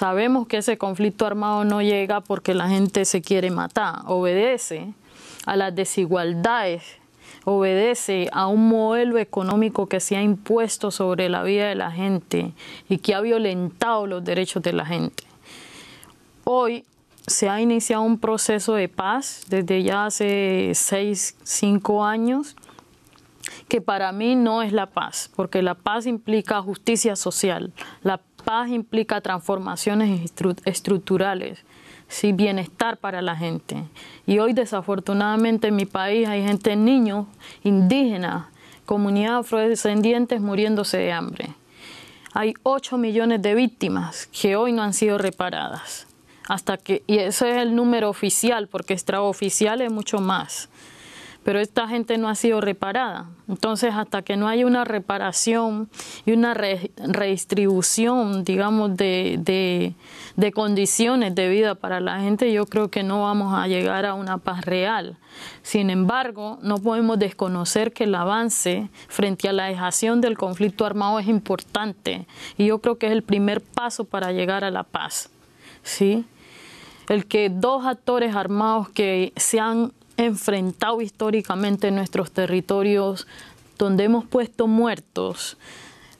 Sabemos que ese conflicto armado no llega porque la gente se quiere matar, obedece a las desigualdades, obedece a un modelo económico que se ha impuesto sobre la vida de la gente y que ha violentado los derechos de la gente. Hoy se ha iniciado un proceso de paz desde ya hace seis, cinco años, que para mí no es la paz, porque la paz implica justicia social, la Paz implica transformaciones estructurales, sí, bienestar para la gente. Y hoy desafortunadamente en mi país hay gente, niños, indígenas, comunidad afrodescendientes muriéndose de hambre. Hay 8 millones de víctimas que hoy no han sido reparadas. Hasta que, y ese es el número oficial, porque extraoficial es mucho más pero esta gente no ha sido reparada. Entonces, hasta que no haya una reparación y una redistribución, digamos, de, condiciones de vida para la gente, yo creo que no vamos a llegar a una paz real. Sin embargo, no podemos desconocer que el avance frente a la dejación del conflicto armado es importante y yo creo que es el primer paso para llegar a la paz. ¿sí? El que dos actores armados que se han enfrentado históricamente en nuestros territorios, donde hemos puesto muertos,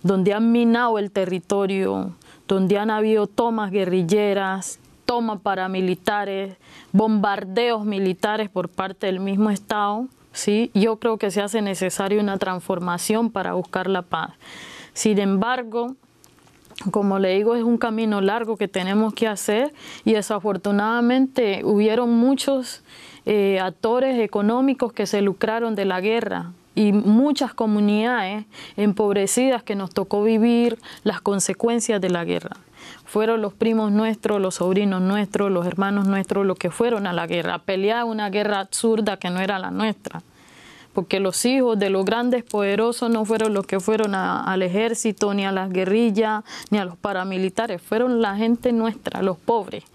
donde han minado el territorio, donde han habido tomas guerrilleras, tomas paramilitares, bombardeos militares por parte del mismo Estado, ¿sí? yo creo que se hace necesaria una transformación para buscar la paz. Sin embargo, como le digo, es un camino largo que tenemos que hacer y desafortunadamente hubieron muchos eh, actores económicos que se lucraron de la guerra y muchas comunidades empobrecidas que nos tocó vivir las consecuencias de la guerra. Fueron los primos nuestros, los sobrinos nuestros, los hermanos nuestros los que fueron a la guerra, a pelear una guerra absurda que no era la nuestra porque los hijos de los grandes poderosos no fueron los que fueron al ejército, ni a las guerrillas, ni a los paramilitares, fueron la gente nuestra, los pobres,